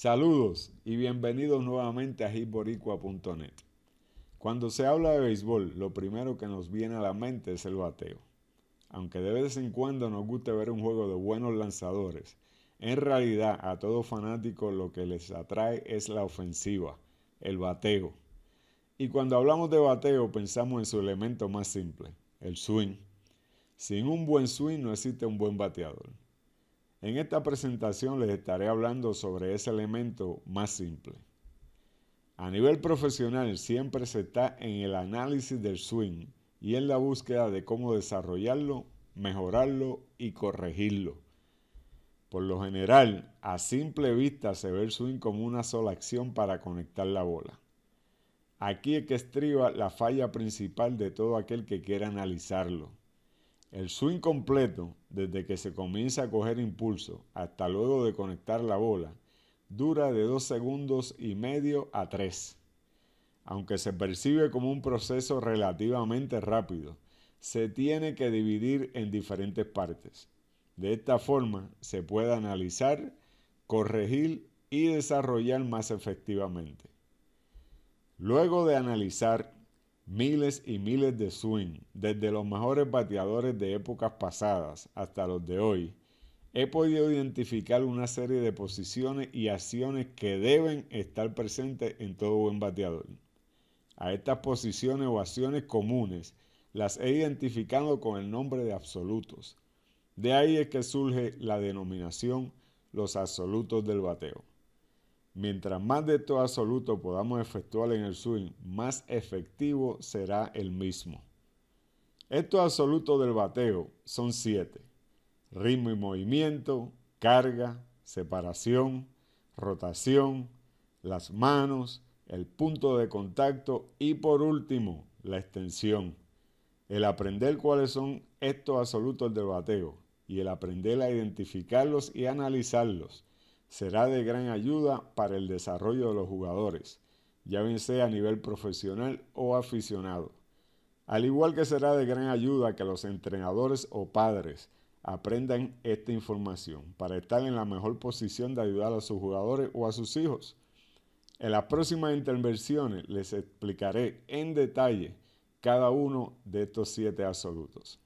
Saludos y bienvenidos nuevamente a hitboricua.net. Cuando se habla de béisbol, lo primero que nos viene a la mente es el bateo. Aunque de vez en cuando nos guste ver un juego de buenos lanzadores, en realidad a todo fanático lo que les atrae es la ofensiva, el bateo. Y cuando hablamos de bateo pensamos en su elemento más simple, el swing. Sin un buen swing no existe un buen bateador. En esta presentación les estaré hablando sobre ese elemento más simple. A nivel profesional siempre se está en el análisis del swing y en la búsqueda de cómo desarrollarlo, mejorarlo y corregirlo. Por lo general, a simple vista se ve el swing como una sola acción para conectar la bola. Aquí es que estriba la falla principal de todo aquel que quiera analizarlo. El swing completo, desde que se comienza a coger impulso hasta luego de conectar la bola, dura de 2 segundos y medio a 3. Aunque se percibe como un proceso relativamente rápido, se tiene que dividir en diferentes partes. De esta forma se puede analizar, corregir y desarrollar más efectivamente. Luego de analizar, miles y miles de swing, desde los mejores bateadores de épocas pasadas hasta los de hoy, he podido identificar una serie de posiciones y acciones que deben estar presentes en todo buen bateador. A estas posiciones o acciones comunes las he identificado con el nombre de absolutos. De ahí es que surge la denominación los absolutos del bateo. Mientras más de estos absolutos podamos efectuar en el swing, más efectivo será el mismo. Estos absolutos del bateo son siete. Ritmo y movimiento, carga, separación, rotación, las manos, el punto de contacto y por último, la extensión. El aprender cuáles son estos absolutos del bateo y el aprender a identificarlos y analizarlos será de gran ayuda para el desarrollo de los jugadores, ya bien sea a nivel profesional o aficionado. Al igual que será de gran ayuda que los entrenadores o padres aprendan esta información para estar en la mejor posición de ayudar a sus jugadores o a sus hijos. En las próximas intervenciones les explicaré en detalle cada uno de estos siete absolutos.